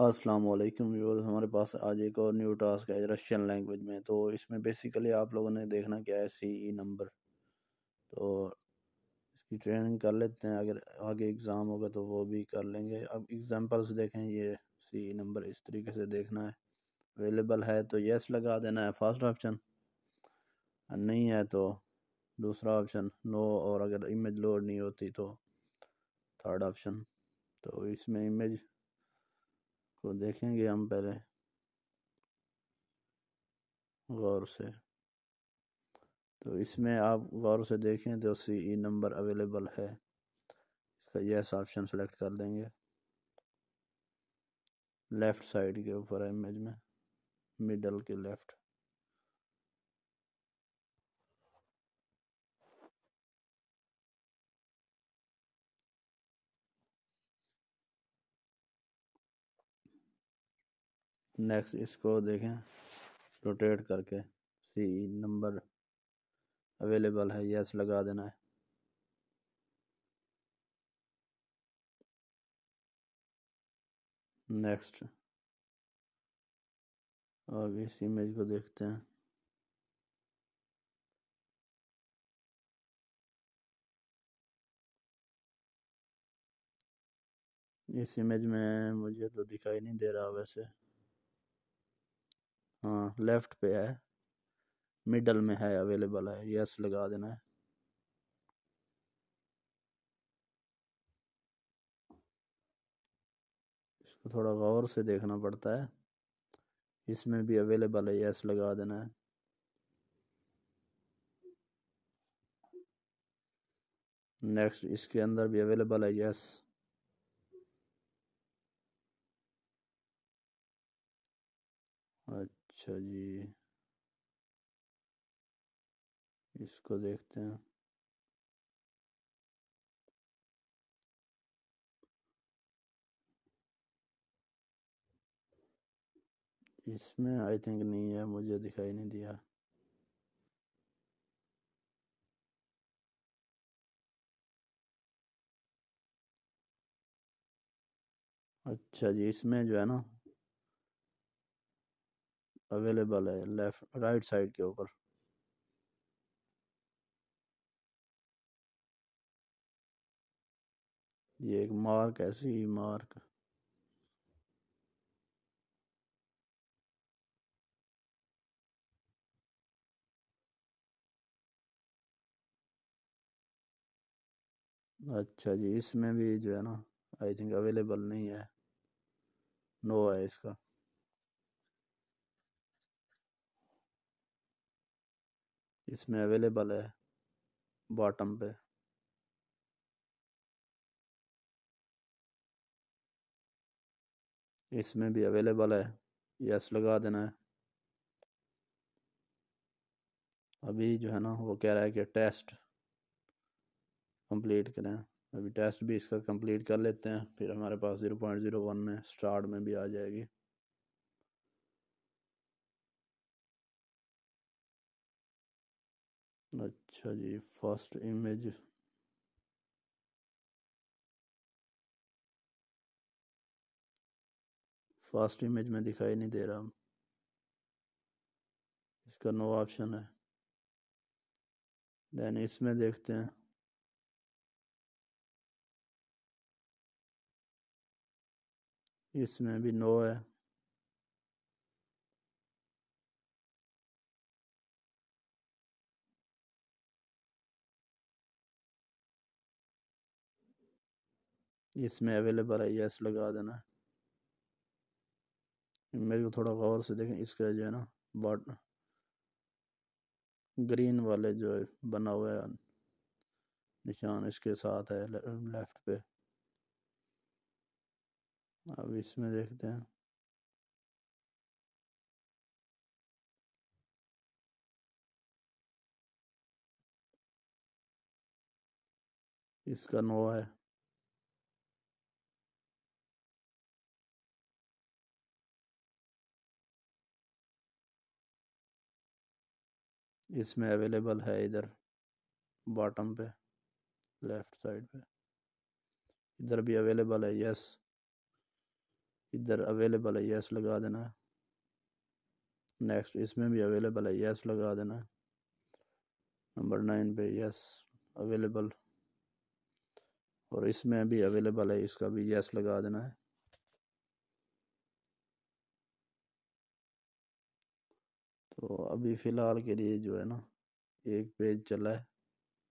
अस्सलाम वालेकुम व्यूअर्स हमारे पास आज एक और न्यू टास्क है रशियन लैंग्वेज में तो इसमें बेसिकली आप लोगों ने देखना क्या है सी ई नंबर तो इसकी ट्रेनिंग कर लेते हैं अगर आगे एग्ज़ाम होगा तो वो भी कर लेंगे अब एग्ज़ाम्पल्स देखें ये सी ई नंबर इस तरीके से देखना है अवेलेबल है तो येस लगा देना है फर्स्ट ऑप्शन नहीं है तो दूसरा ऑप्शन नो और अगर इमेज लोड नहीं होती तो थर्ड ऑप्शन तो इसमें इमेज को देखेंगे हम पहले गौर से तो इसमें आप गौर से देखें तो सी ई नंबर अवेलेबल है इसका यस ऑप्शन सेलेक्ट कर देंगे लेफ़्ट साइड के ऊपर है इमेज में मिडल के लेफ़्ट नेक्स्ट इसको देखें रोटेट करके सी नंबर अवेलेबल है यस लगा देना है नेक्स्ट अब इस इमेज को देखते हैं इस इमेज में मुझे तो दिखाई नहीं दे रहा वैसे हाँ लेफ्ट पे है मिडल में है अवेलेबल है यस लगा देना है इसको थोड़ा गौर से देखना पड़ता है इसमें भी अवेलेबल है यस लगा देना है नेक्स्ट इसके अंदर भी अवेलेबल है यस अच्छा जी इसको देखते हैं इसमें आई थिंक नहीं है मुझे दिखाई नहीं दिया अच्छा जी इसमें जो है ना अवेलेबल है लेफ्ट राइट साइड के ऊपर ये एक मार्क ऐसी मार्क अच्छा जी इसमें भी जो है ना आई थिंक अवेलेबल नहीं है नो है इसका इसमें अवेलेबल है बॉटम पे इसमें भी अवेलेबल है यस लगा देना है अभी जो है ना वो कह रहा है कि टेस्ट कंप्लीट करें अभी टेस्ट भी इसका कंप्लीट कर लेते हैं फिर हमारे पास ज़ीरो पॉइंट ज़ीरो वन में स्टार्ट में भी आ जाएगी अच्छा जी फर्स्ट इमेज फर्स्ट इमेज में दिखाई नहीं दे रहा इसका नो ऑप्शन है देन इसमें देखते हैं इसमें भी नो है इसमें अवेलेबल है यस लगा देना मेरे को थोड़ा गौर से देखें इसका जो है ना बॉट ग्रीन वाले जो है बना हुआ है निशान इसके साथ है लेफ्ट पे अब इसमें देखते हैं इसका नो है इसमें अवेलेबल है इधर बॉटम पे लेफ्ट साइड पे इधर भी अवेलेबल है यस इधर अवेलेबल है यस लगा देना नेक्स्ट इसमें भी अवेलेबल है यस लगा देना नंबर नाइन पे यस अवेलेबल और इसमें भी अवेलेबल है इसका भी यस लगा देना है तो अभी फ़िलहाल के लिए जो है ना एक पेज चला है